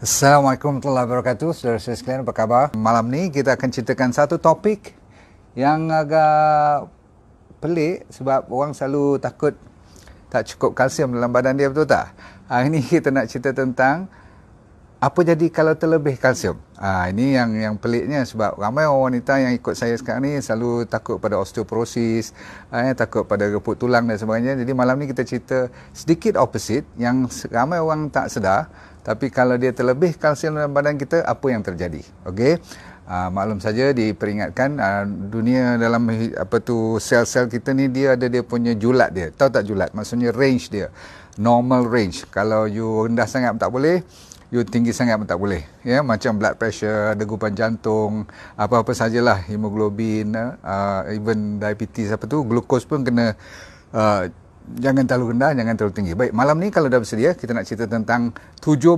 Assalamualaikum warahmatullahi wabarakatuh. Saudara-saudara sekalian, apa khabar? Malam ni kita akan ceritakan satu topik yang agak pelik sebab orang selalu takut tak cukup kalsium dalam badan dia betul tak? Hari ni kita nak cerita tentang apa jadi kalau terlebih kalsium? Ah ini yang yang peliknya sebab ramai orang wanita yang ikut saya sekarang ni selalu takut pada osteoporosis, ah, eh, takut pada reput tulang dan sebagainya. Jadi malam ni kita cerita sedikit opposite yang ramai orang tak sedar tapi kalau dia terlebih kalsium dalam badan kita apa yang terjadi? Okey. Uh, maklum saja diperingatkan uh, dunia dalam apa tu sel-sel kita ni dia ada dia punya julat dia tahu tak julat maksudnya range dia normal range kalau you rendah sangat tak boleh you tinggi sangat pun tak boleh. Ya, macam blood pressure, degupan jantung, apa-apa sajalah, hemoglobin, eh, uh, even diabetes apa tu, glukos pun kena uh, jangan terlalu rendah, jangan terlalu tinggi. Baik, malam ni kalau dah bersedia, kita nak cerita tentang 17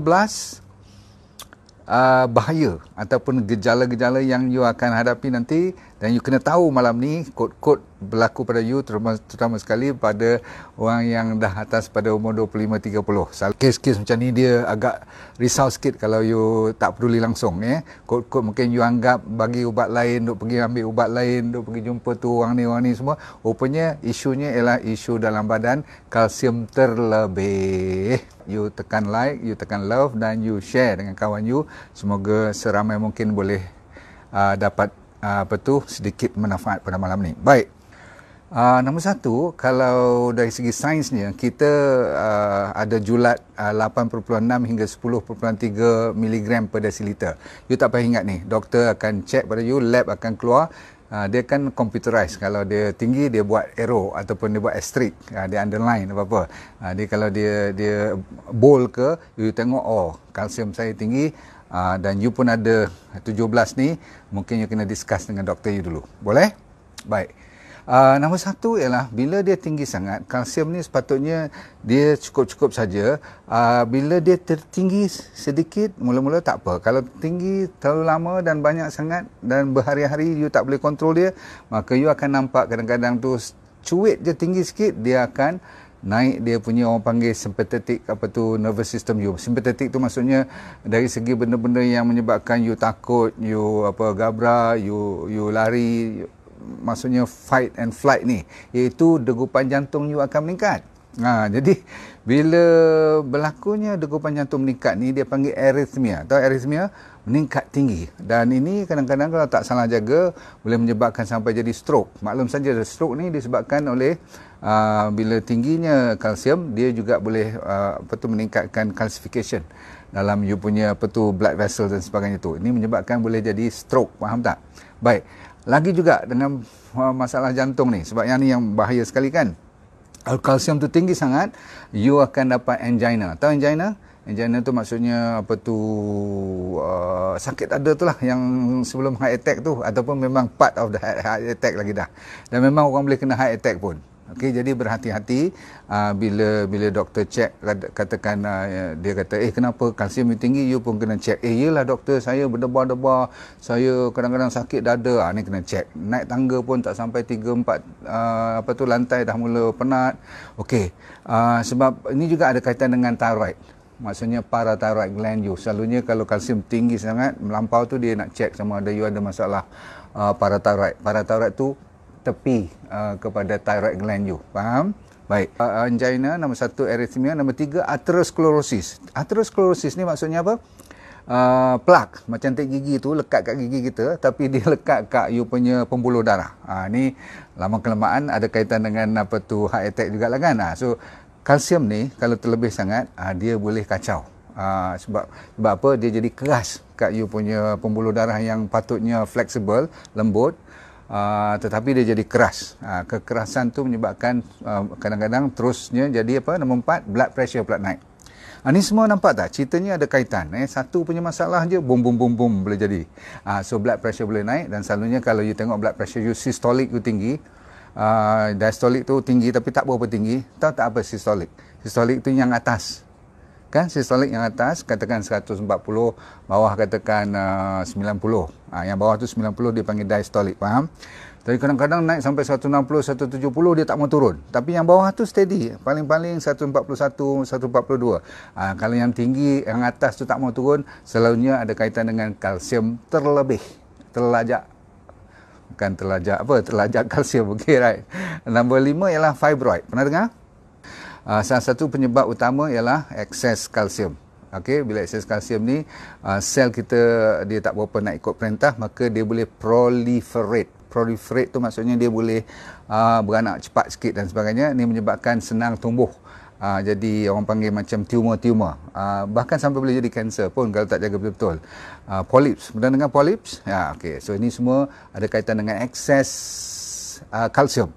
uh, bahaya ataupun gejala-gejala yang you akan hadapi nanti dan you kena tahu malam ni kod-kod berlaku pada you terutama, terutama sekali pada orang yang dah atas pada umur 25 30. so, kes-kes macam ni dia agak risau sikit kalau you tak peduli langsung Eh. Ya. Kod-kod mungkin you anggap bagi ubat lain, duk pergi ambil ubat lain, duk pergi jumpa tu orang ni orang ni semua. Rupanya isunya ialah isu dalam badan kalsium terlebih. You tekan like, you tekan love dan you share dengan kawan you. Semoga seramai mungkin boleh uh, dapat Ah, apa tu sedikit manfaat pada malam ni. Baik. Uh, nombor satu, kalau dari segi sainsnya, kita uh, ada julat uh, 8.6 hingga 10.3 miligram per desiliter. You tak payah ingat ni, doktor akan check pada you, lab akan keluar, uh, dia akan computerize. Kalau dia tinggi, dia buat arrow ataupun dia buat asterisk, uh, dia underline apa-apa. Uh, dia, kalau dia dia bold ke, you tengok, oh, kalsium saya tinggi, Ah, dan you pun ada 17 ni, mungkin you kena discuss dengan doktor you dulu. Boleh? Baik. Uh, nombor satu ialah bila dia tinggi sangat, kalsium ni sepatutnya dia cukup-cukup saja. Uh, bila dia tertinggi sedikit, mula-mula tak apa. Kalau tinggi terlalu lama dan banyak sangat dan berhari-hari you tak boleh kontrol dia, maka you akan nampak kadang-kadang tu cuit je tinggi sikit, dia akan naik dia punya orang panggil sympathetic apa tu nervous system you. Sympathetic tu maksudnya dari segi benda-benda yang menyebabkan you takut, you apa gabra, you you lari, you, maksudnya fight and flight ni, iaitu degupan jantung you akan meningkat. Ha, jadi bila berlakunya degupan jantung meningkat ni dia panggil arrhythmia atau arrhythmia meningkat tinggi dan ini kadang-kadang kalau tak salah jaga boleh menyebabkan sampai jadi stroke. Maklum saja stroke ni disebabkan oleh uh, bila tingginya kalsium dia juga boleh uh, apa tu meningkatkan calcification dalam you punya apa tu blood vessel dan sebagainya tu. Ini menyebabkan boleh jadi stroke, faham tak? Baik. Lagi juga dengan uh, masalah jantung ni sebab yang ni yang bahaya sekali kan kalsium tu tinggi sangat you akan dapat angina tahu angina angina tu maksudnya apa tu uh, sakit ada tu lah yang sebelum heart attack tu ataupun memang part of the heart attack lagi dah dan memang orang boleh kena heart attack pun Okey jadi berhati-hati uh, bila bila doktor cek katakan uh, dia kata eh kenapa kalsium you tinggi you pun kena cek. Eh iyalah doktor saya berdebar-debar, saya kadang-kadang sakit dada. Ah ni kena cek. Naik tangga pun tak sampai 3 4 uh, apa tu lantai dah mula penat. Okey. Uh, sebab ini juga ada kaitan dengan thyroid. Maksudnya parathyroid gland you. Selalunya kalau kalsium tinggi sangat melampau tu dia nak cek sama ada you ada masalah uh, parathyroid. Parathyroid tu tepi uh, kepada thyroid gland you. Faham? Baik. Uh, uh, angina, nombor satu arrhythmia. Nombor tiga, atherosclerosis. Atherosclerosis ni maksudnya apa? Uh, plak macam tik gigi tu lekat kat gigi kita tapi dia lekat kat you punya pembuluh darah. Ha, uh, ni lama kelemahan ada kaitan dengan apa tu heart attack juga lah kan. uh, so kalsium ni kalau terlebih sangat uh, dia boleh kacau. Ha, sebab, sebab apa dia jadi keras kat you punya pembuluh darah yang patutnya fleksibel, lembut Uh, tetapi dia jadi keras. Uh, kekerasan tu menyebabkan uh, kadang-kadang terusnya jadi apa nombor empat blood pressure pula naik. Uh, ni semua nampak tak? Ceritanya ada kaitan. Eh? Satu punya masalah je, bum bum bum bum boleh jadi. Uh, so blood pressure boleh naik dan selalunya kalau you tengok blood pressure you systolic you tinggi. Uh, diastolic tu tinggi tapi tak berapa tinggi. Tahu tak apa systolic? Systolic tu yang atas kan sistolik yang atas katakan 140 bawah katakan uh, 90 ha, ah, yang bawah tu 90 dia panggil diastolik faham tapi kadang-kadang naik sampai 160, 170 dia tak mau turun. Tapi yang bawah tu steady. Paling-paling 141, 142. Ha, kalau yang tinggi, yang atas tu tak mau turun, selalunya ada kaitan dengan kalsium terlebih. Terlajak. Bukan terlajak apa, terlajak kalsium. Okay, right. Nombor lima ialah fibroid. Pernah dengar? uh, salah satu penyebab utama ialah excess kalsium. Okey, bila excess kalsium ni uh, sel kita dia tak berapa nak ikut perintah, maka dia boleh proliferate. Proliferate tu maksudnya dia boleh uh, beranak cepat sikit dan sebagainya. Ini menyebabkan senang tumbuh. Uh, jadi orang panggil macam tumor-tumor. Uh, bahkan sampai boleh jadi kanser pun kalau tak jaga betul-betul. Uh, polyps. Pernah dengar polyps? Ya, yeah, okey. So, ini semua ada kaitan dengan excess kalsium.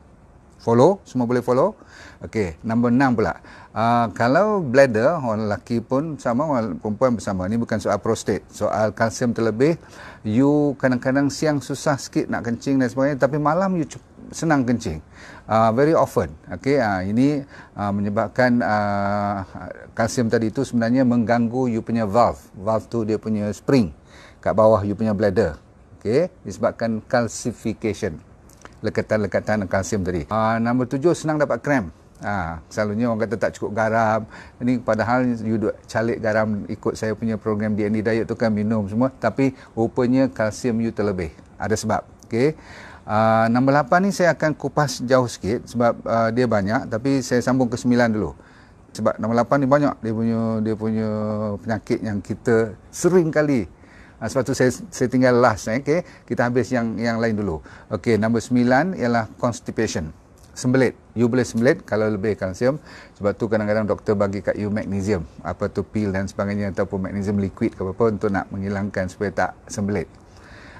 follow? Semua boleh follow? Okey, nombor enam pula. Uh, kalau bladder, orang lelaki pun sama, orang perempuan pun sama. Ini bukan soal prostate, Soal kalsium terlebih, you kadang-kadang siang susah sikit nak kencing dan sebagainya. Tapi malam you senang kencing. Uh, very often. Okey, uh, ini uh, menyebabkan uh, kalsium tadi itu sebenarnya mengganggu you punya valve. Valve tu dia punya spring kat bawah you punya bladder. Okey, disebabkan calcification lekatan-lekatan kalsium tadi. uh, nombor tujuh, senang dapat krem. Ah, ha, selalunya orang kata tak cukup garam. Ini padahal you duk calik garam ikut saya punya program DND diet tu kan minum semua tapi rupanya kalsium you terlebih. Ada sebab. Okey. Uh, nombor 8 ni saya akan kupas jauh sikit sebab uh, dia banyak tapi saya sambung ke 9 dulu. Sebab nombor 8 ni banyak dia punya dia punya penyakit yang kita sering kali. Uh, sebab tu saya saya tinggal last eh. Okey, kita habis yang yang lain dulu. Okey, nombor 9 ialah constipation sembelit. You boleh sembelit kalau lebih kalsium. Sebab tu kadang-kadang doktor bagi kat you magnesium. Apa tu pil dan sebagainya ataupun magnesium liquid ke apa-apa untuk nak menghilangkan supaya tak sembelit.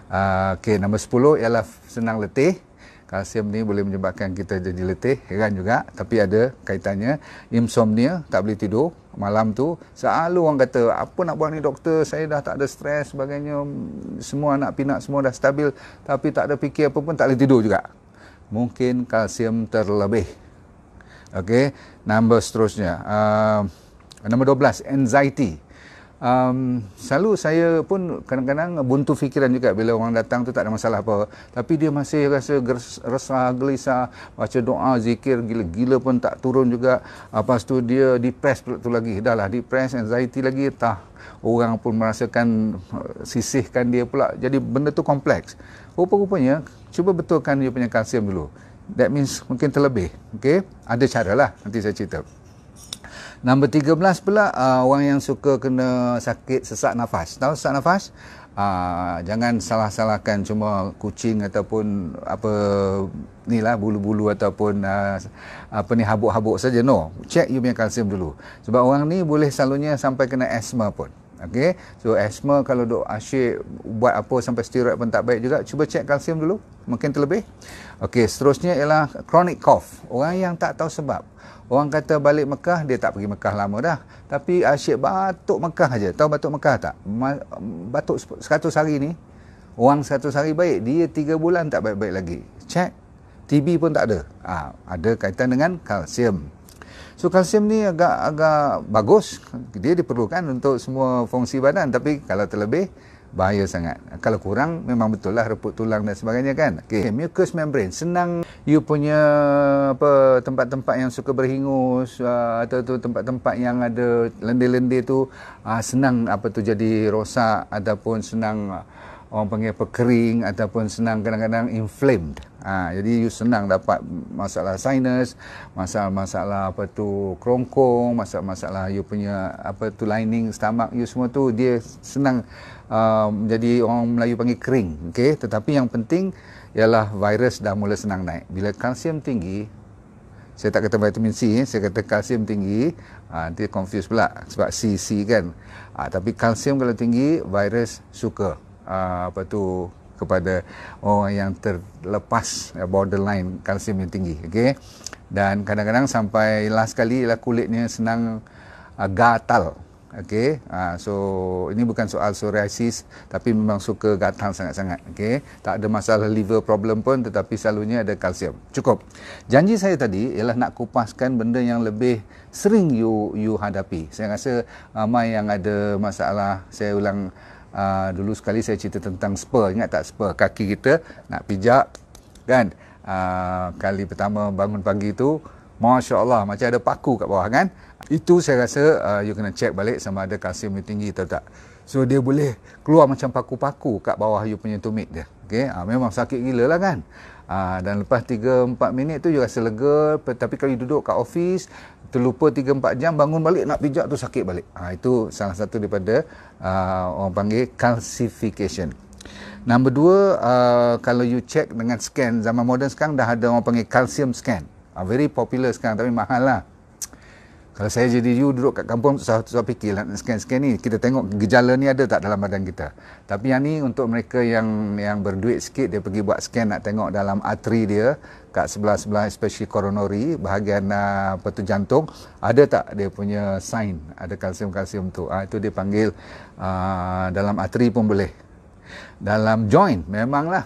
Uh, ah, okay, nombor sepuluh ialah senang letih. Kalsium ni boleh menyebabkan kita jadi letih, heran juga tapi ada kaitannya insomnia, tak boleh tidur malam tu selalu orang kata apa nak buat ni doktor saya dah tak ada stres sebagainya semua anak pinak semua dah stabil tapi tak ada fikir apa pun tak boleh tidur juga mungkin kalsium terlebih. Okey, nombor seterusnya. Uh, nombor 12, anxiety um, selalu saya pun kadang-kadang buntu fikiran juga bila orang datang tu tak ada masalah apa tapi dia masih rasa resah gelisah baca doa zikir gila-gila pun tak turun juga ah, lepas tu dia depress pula tu lagi dah lah depress anxiety lagi tah orang pun merasakan eh, sisihkan dia pula jadi benda tu kompleks rupa-rupanya cuba betulkan dia punya kalsium dulu that means mungkin terlebih okey ada caralah nanti saya cerita Nombor 13 pula uh, orang yang suka kena sakit sesak nafas. Tahu sesak nafas? Uh, jangan salah-salahkan cuma kucing ataupun apa ni lah bulu-bulu ataupun uh, apa ni habuk-habuk saja no check you punya kalsium dulu sebab orang ni boleh selalunya sampai kena asma pun Okay, so asma kalau dok asyik buat apa sampai steroid pun tak baik juga, cuba cek kalsium dulu, mungkin terlebih. Okay, seterusnya ialah chronic cough. Orang yang tak tahu sebab, Orang kata balik Mekah, dia tak pergi Mekah lama dah. Tapi asyik ah, batuk Mekah aja. Tahu batuk Mekah tak? Batuk 100 hari ni, orang 100 hari baik, dia 3 bulan tak baik-baik lagi. Check. TB pun tak ada. Ha, ada kaitan dengan kalsium. So kalsium ni agak agak bagus. Dia diperlukan untuk semua fungsi badan. Tapi kalau terlebih, bahaya sangat. Kalau kurang memang betul lah reput tulang dan sebagainya kan. Okay. okay. Mucus membrane senang you punya apa tempat-tempat yang suka berhingus uh, atau tu tempat-tempat yang ada lendir-lendir tu uh, senang apa tu jadi rosak ataupun senang uh, orang panggil apa kering ataupun senang kadang-kadang inflamed. Ha, jadi you senang dapat masalah sinus, masalah-masalah apa tu kerongkong, masalah-masalah you punya apa tu lining stomach you semua tu dia senang uh, jadi orang Melayu panggil kering. Okey, tetapi yang penting ialah virus dah mula senang naik. Bila kalsium tinggi, saya tak kata vitamin C, eh, saya kata kalsium tinggi, ah, nanti confuse pula sebab C, C kan. Ah, tapi kalsium kalau tinggi, virus suka. Ah, apa tu kepada orang yang terlepas eh, borderline kalsium yang tinggi okay. dan kadang-kadang sampai last sekali ialah kulitnya senang uh, gatal okay. uh, ah, so ini bukan soal psoriasis tapi memang suka gatal sangat-sangat okay. tak ada masalah liver problem pun tetapi selalunya ada kalsium cukup janji saya tadi ialah nak kupaskan benda yang lebih sering you you hadapi saya rasa ramai ah, yang ada masalah saya ulang Uh, dulu sekali saya cerita tentang spur. Ingat tak spur? Kaki kita nak pijak. Kan? Uh, kali pertama bangun pagi itu, Masya Allah, macam ada paku kat bawah kan? Itu saya rasa uh, you kena check balik sama ada kalsium you tinggi atau tak. So, dia boleh keluar macam paku-paku kat bawah you punya tumit dia. Okay? Uh, memang sakit gila lah kan? Uh, dan lepas 3-4 minit tu you rasa lega. Tapi kalau you duduk kat office, terlupa 3 4 jam bangun balik nak pijak tu sakit balik. Ha, itu salah satu daripada uh, orang panggil calcification. Nombor dua, uh, kalau you check dengan scan zaman moden sekarang dah ada orang panggil calcium scan. Uh, very popular sekarang tapi mahal lah. Kalau saya jadi you duduk kat kampung, saya, saya fikir lah, scan-scan ni, kita tengok gejala ni ada tak dalam badan kita. Tapi yang ni untuk mereka yang yang berduit sikit, dia pergi buat scan nak tengok dalam atri dia, kat sebelah-sebelah especially coronary, bahagian uh, ah, apa jantung, ada tak dia punya sign, ada kalsium-kalsium tu. Ha, itu dia panggil uh, dalam atri pun boleh. Dalam joint, memanglah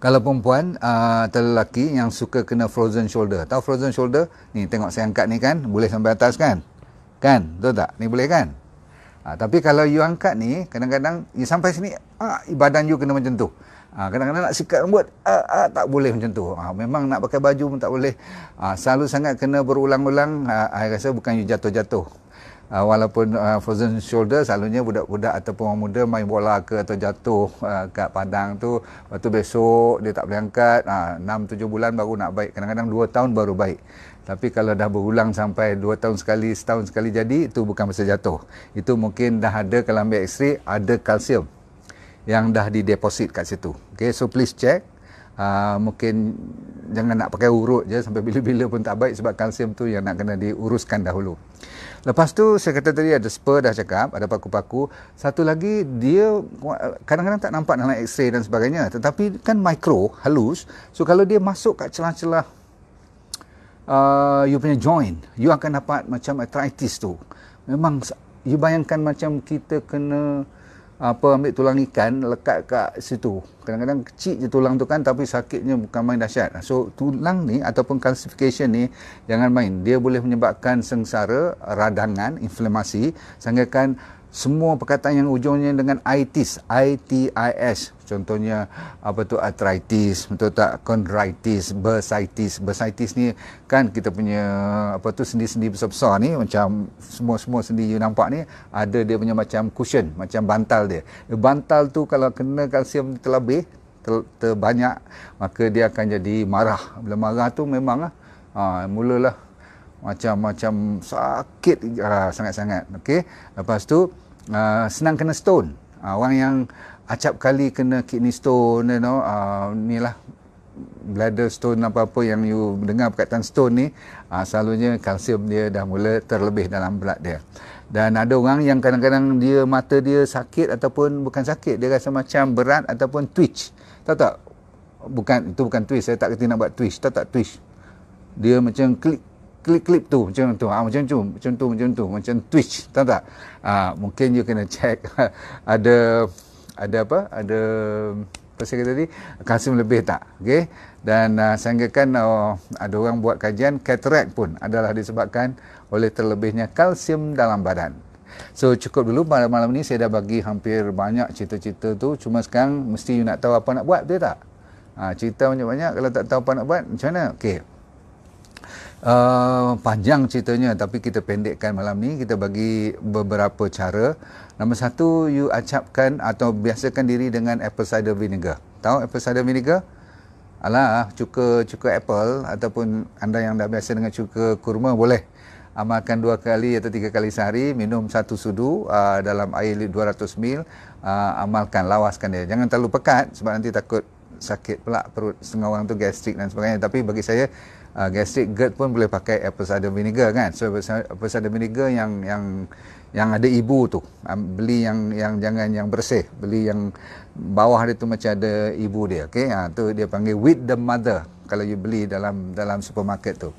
kalau perempuan atau uh, lelaki yang suka kena frozen shoulder. Tahu frozen shoulder? Ni tengok saya angkat ni kan. Boleh sampai atas kan? Kan? Betul tak? Ni boleh kan? Uh, tapi kalau you angkat ni, kadang-kadang ni sampai sini, ah, badan you kena macam tu. Uh, kadang-kadang nak sikat rambut, ah, uh, tak boleh macam tu. Uh, memang nak pakai baju pun tak boleh. Uh, selalu sangat kena berulang-ulang, Saya I rasa bukan you jatuh-jatuh uh, walaupun uh, frozen shoulder selalunya budak-budak ataupun orang muda main bola ke atau jatuh uh, kat padang tu lepas tu besok dia tak boleh angkat uh, 6 7 bulan baru nak baik kadang-kadang 2 tahun baru baik tapi kalau dah berulang sampai 2 tahun sekali setahun sekali jadi itu bukan masa jatuh itu mungkin dah ada kalau ambil x-ray ada kalsium yang dah dideposit kat situ okey so please check Uh, mungkin jangan nak pakai urut je sampai bila-bila pun tak baik sebab kalsium tu yang nak kena diuruskan dahulu. Lepas tu saya kata tadi ada spur dah cakap, ada paku-paku. Satu lagi dia kadang-kadang tak nampak dalam x-ray dan sebagainya. Tetapi kan mikro, halus. So kalau dia masuk kat celah-celah uh, you punya joint, you akan dapat macam arthritis tu. Memang you bayangkan macam kita kena apa ambil tulang ikan lekat kat situ. Kadang-kadang kecil je tulang tu kan tapi sakitnya bukan main dahsyat. So tulang ni ataupun calcification ni jangan main. Dia boleh menyebabkan sengsara, radangan, inflamasi sehingga kan semua perkataan yang ujungnya dengan itis, I T I S contohnya apa tu artritis, betul tak chondritis bursitis bursitis ni kan kita punya apa tu sendi-sendi besar-besar ni macam semua-semua sendi you nampak ni ada dia punya macam cushion macam bantal dia bantal tu kalau kena kalsium terlebih ter, terbanyak maka dia akan jadi marah bila marah tu memang lah ha, mulalah macam-macam sakit ah, sangat-sangat okey lepas tu ha, senang kena stone ha, orang yang acap kali kena kidney stone you know uh, ni lah bladder stone apa-apa yang you dengar perkataan stone ni uh, selalunya kalsium dia dah mula terlebih dalam blood dia dan ada orang yang kadang-kadang dia mata dia sakit ataupun bukan sakit dia rasa macam berat ataupun twitch tahu tak bukan itu bukan twitch. saya tak kata nak buat twist tahu tak twist dia macam klik klik klik tu macam tu ah, macam tu macam tu macam tu macam twitch tahu tak uh, mungkin you kena check ada ada apa ada pasal kata tadi kalsium lebih tak okey dan uh, saya anggarkan uh, oh, ada orang buat kajian katerak pun adalah disebabkan oleh terlebihnya kalsium dalam badan So cukup dulu malam malam ni saya dah bagi hampir banyak cerita-cerita tu cuma sekarang mesti you nak tahu apa nak buat betul tak? Ha, cerita banyak-banyak kalau tak tahu apa nak buat macam mana? Okay. Eh, panjang ceritanya tapi kita pendekkan malam ni kita bagi beberapa cara. Nombor satu, you acapkan atau biasakan diri dengan apple cider vinegar. Tahu apple cider vinegar? Alah, cuka cuka apple ataupun anda yang dah biasa dengan cuka kurma boleh amalkan dua kali atau tiga kali sehari minum satu sudu uh, dalam air 200 ml uh, amalkan lawaskan dia jangan terlalu pekat sebab nanti takut sakit pula perut setengah orang tu gastrik dan sebagainya tapi bagi saya uh, gastric GERD pun boleh pakai apple cider vinegar kan so apple cider vinegar yang yang yang ada ibu tu um, beli yang yang jangan yang bersih beli yang bawah dia tu macam ada ibu dia okey ha tu dia panggil with the mother kalau you beli dalam dalam supermarket tu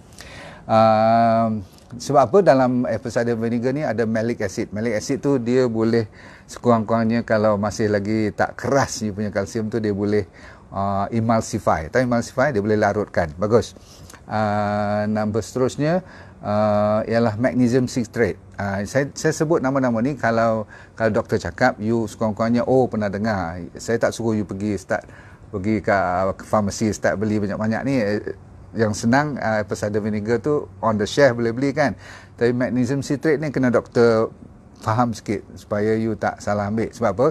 uh, sebab apa dalam apple cider vinegar ni ada malic acid malic acid tu dia boleh sekurang-kurangnya kalau masih lagi tak keras you punya kalsium tu dia boleh uh, emulsify. Tapi emulsify dia boleh larutkan. Bagus. Uh, nombor seterusnya uh, ialah magnesium citrate. Uh, saya, saya sebut nama-nama ni kalau kalau doktor cakap, you sekurang-kurangnya, oh pernah dengar. Saya tak suruh you pergi start pergi ke, uh, ke farmasi start beli banyak-banyak ni. Eh, yang senang uh, persada vinegar tu on the shelf boleh beli kan. Tapi magnesium citrate ni kena doktor faham sikit supaya you tak salah ambil. Sebab apa?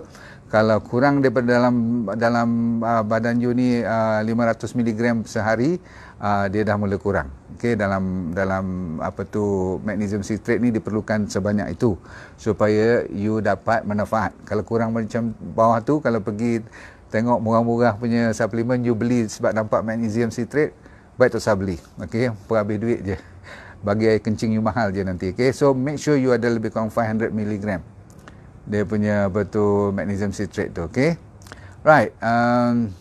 kalau kurang daripada dalam dalam uh, badan you ni uh, 500 mg sehari uh, dia dah mula kurang okey dalam dalam apa tu magnesium citrate ni diperlukan sebanyak itu supaya you dapat manfaat kalau kurang macam bawah tu kalau pergi tengok murah-murah punya suplemen you beli sebab nampak magnesium citrate baik tak usah beli okey perhabis duit je bagi air kencing you mahal je nanti okey so make sure you ada lebih kurang 500 mg dia punya apa tu magnesium citrate tu okey right um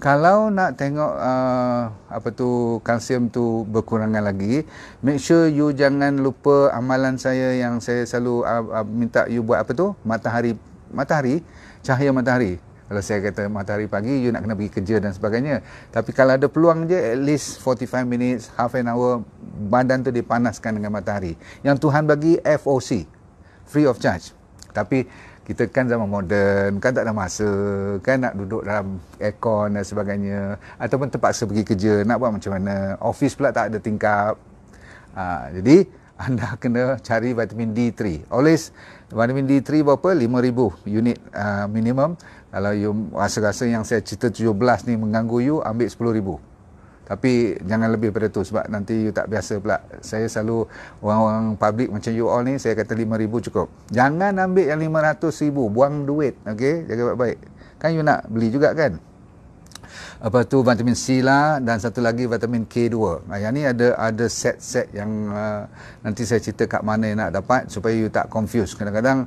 kalau nak tengok uh, apa tu kalsium tu berkurangan lagi make sure you jangan lupa amalan saya yang saya selalu uh, uh, minta you buat apa tu matahari matahari cahaya matahari kalau saya kata matahari pagi you nak kena pergi kerja dan sebagainya tapi kalau ada peluang je at least 45 minutes half an hour badan tu dipanaskan dengan matahari yang Tuhan bagi FOC free of charge tapi kita kan zaman moden kan tak ada masa kan nak duduk dalam aircon dan sebagainya ataupun terpaksa pergi kerja nak buat macam mana office pula tak ada tingkap ha, jadi anda kena cari vitamin D3 always vitamin D3 berapa 5000 unit uh, minimum kalau you rasa-rasa yang saya cerita 17 ni mengganggu you ambil 10000 tapi jangan lebih daripada tu sebab nanti you tak biasa pula saya selalu orang-orang public macam you all ni saya kata 5000 cukup jangan ambil yang 500000 buang duit okey jaga baik-baik kan you nak beli juga kan apa tu vitamin C lah dan satu lagi vitamin K2. Nah, yang ni ada ada set-set yang uh, nanti saya cerita kat mana yang nak dapat supaya you tak confuse. Kadang-kadang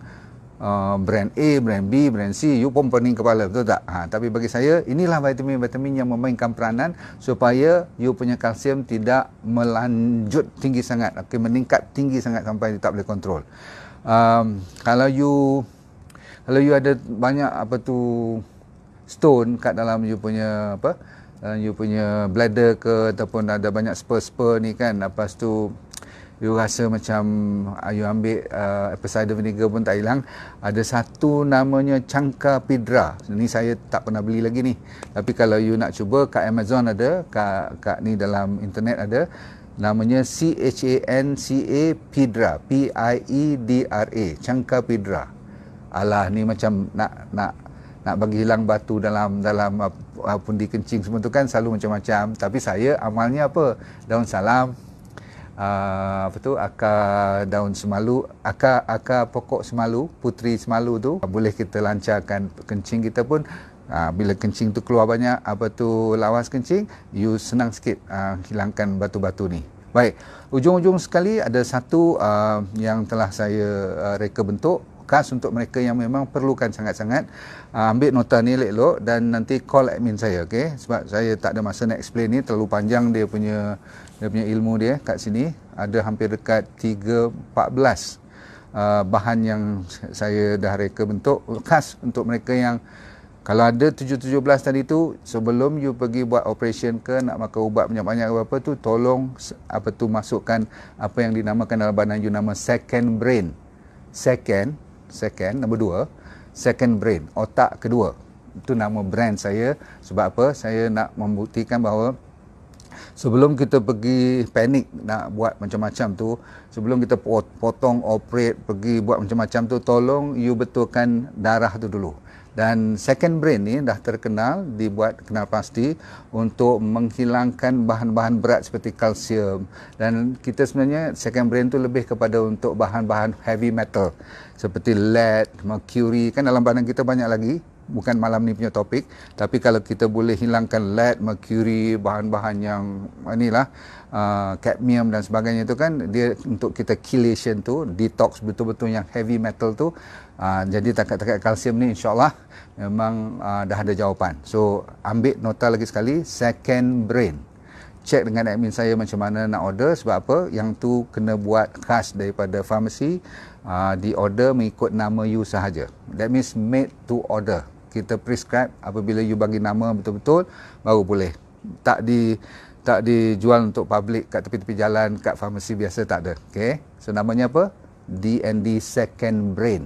uh, brand A, brand B, brand C, you pun pening kepala, betul tak? Ha, tapi bagi saya, inilah vitamin-vitamin yang memainkan peranan supaya you punya kalsium tidak melanjut tinggi sangat, okay, meningkat tinggi sangat sampai you tak boleh kontrol. Um, kalau you kalau you ada banyak apa tu stone kat dalam you punya apa uh, you punya bladder ke ataupun ada banyak spur-spur ni kan lepas tu you rasa macam uh, you ambil uh, ah, apple cider vinegar pun tak hilang ada satu namanya cangka pidra ni saya tak pernah beli lagi ni tapi kalau you nak cuba kat Amazon ada kat, kat ni dalam internet ada namanya C H A N C A pidra P I E D R A cangka pidra alah ni macam nak nak nak bagi hilang batu dalam dalam apa di kencing semua tu kan selalu macam-macam tapi saya amalnya apa daun salam Ah, apa tu akar daun semalu akar akar pokok semalu putri semalu tu ah, boleh kita lancarkan kencing kita pun uh, bila kencing tu keluar banyak apa tu lawas kencing you senang sikit uh, hilangkan batu-batu ni baik ujung-ujung sekali ada satu uh, yang telah saya uh, reka bentuk khas untuk mereka yang memang perlukan sangat-sangat uh, ambil nota ni elok-elok dan nanti call admin saya okey sebab saya tak ada masa nak explain ni terlalu panjang dia punya dia punya ilmu dia kat sini ada hampir dekat 3-14 uh, bahan yang saya dah reka bentuk khas untuk mereka yang kalau ada 7-17 tadi tu sebelum you pergi buat operation ke nak makan ubat banyak-banyak ke apa tu tolong apa tu masukkan apa yang dinamakan dalam badan you nama second brain second second nombor dua, second brain otak kedua itu nama brand saya sebab apa saya nak membuktikan bahawa sebelum kita pergi panik nak buat macam-macam tu sebelum kita potong operate pergi buat macam-macam tu tolong you betulkan darah tu dulu dan second brain ni dah terkenal dibuat kenal pasti untuk menghilangkan bahan-bahan berat seperti kalsium dan kita sebenarnya second brain tu lebih kepada untuk bahan-bahan heavy metal seperti lead, mercury kan dalam badan kita banyak lagi bukan malam ni punya topik tapi kalau kita boleh hilangkan lead mercury bahan-bahan yang inilah ah, uh, ah, cadmium dan sebagainya tu kan dia untuk kita chelation tu detox betul-betul yang heavy metal tu uh, jadi takat-takat kalsium ni insyaallah memang uh, dah ada jawapan so ambil nota lagi sekali second brain check dengan admin saya macam mana nak order sebab apa yang tu kena buat khas daripada farmasi uh, di order mengikut nama you sahaja that means made to order kita prescribe apabila you bagi nama betul-betul baru boleh tak di tak dijual untuk public kat tepi-tepi jalan kat farmasi biasa tak ada okey so namanya apa DND second brain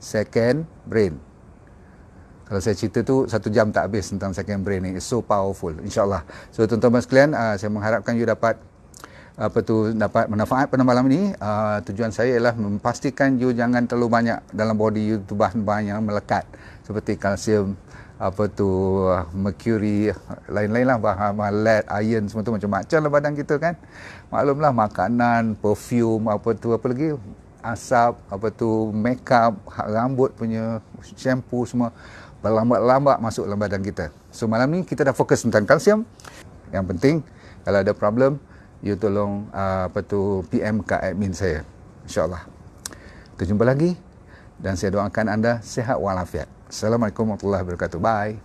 second brain kalau saya cerita tu satu jam tak habis tentang second brain ni it's so powerful insyaallah so tuan-tuan sekalian uh, saya mengharapkan you dapat apa tu dapat manfaat pada malam ini uh, tujuan saya ialah memastikan you jangan terlalu banyak dalam body you tu bahan-bahan yang melekat seperti kalsium apa tu uh, mercury lain-lain lah bahan lead iron semua tu macam-macam lah badan kita kan maklumlah makanan perfume apa tu apa lagi asap apa tu makeup rambut punya shampoo semua berlambat-lambat masuk dalam badan kita so malam ni kita dah fokus tentang kalsium yang penting kalau ada problem you tolong uh, apa tu PM ke admin saya. InsyaAllah. Kita jumpa lagi dan saya doakan anda sehat walafiat. Assalamualaikum warahmatullahi wabarakatuh. Bye.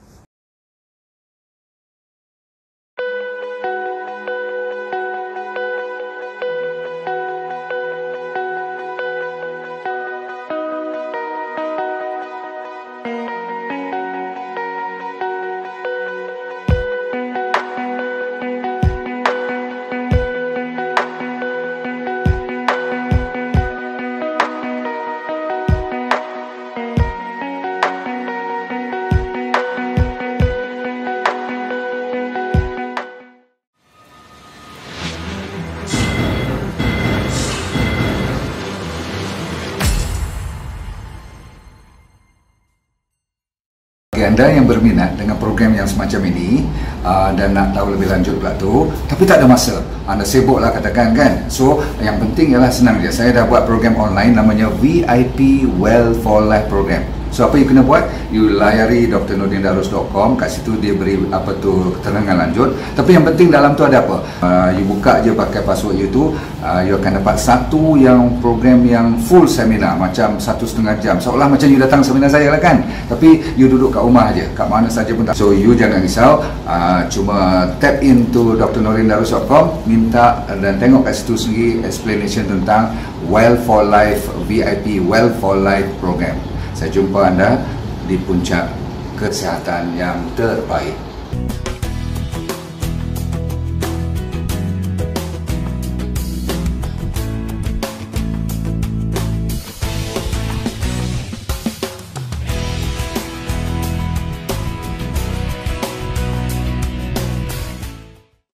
anda yang berminat dengan program yang semacam ini uh, dan nak tahu lebih lanjut pula tu tapi tak ada masa anda sibuklah katakan kan so yang penting ialah senang je saya dah buat program online namanya VIP Well for Life program So apa you kena buat? You layari drnordindarus.com Kat situ dia beri apa tu keterangan lanjut Tapi yang penting dalam tu ada apa? Uh, you buka je pakai password you tu uh, You akan dapat satu yang program yang full seminar Macam satu setengah jam Seolah macam you datang seminar saya lah kan? Tapi you duduk kat rumah je Kat mana saja pun tak So you jangan risau uh, Cuma tap into drnordindarus.com Minta dan tengok kat situ sendiri Explanation tentang Well for Life VIP Well for Life program saya jumpa anda di puncak kesihatan yang terbaik.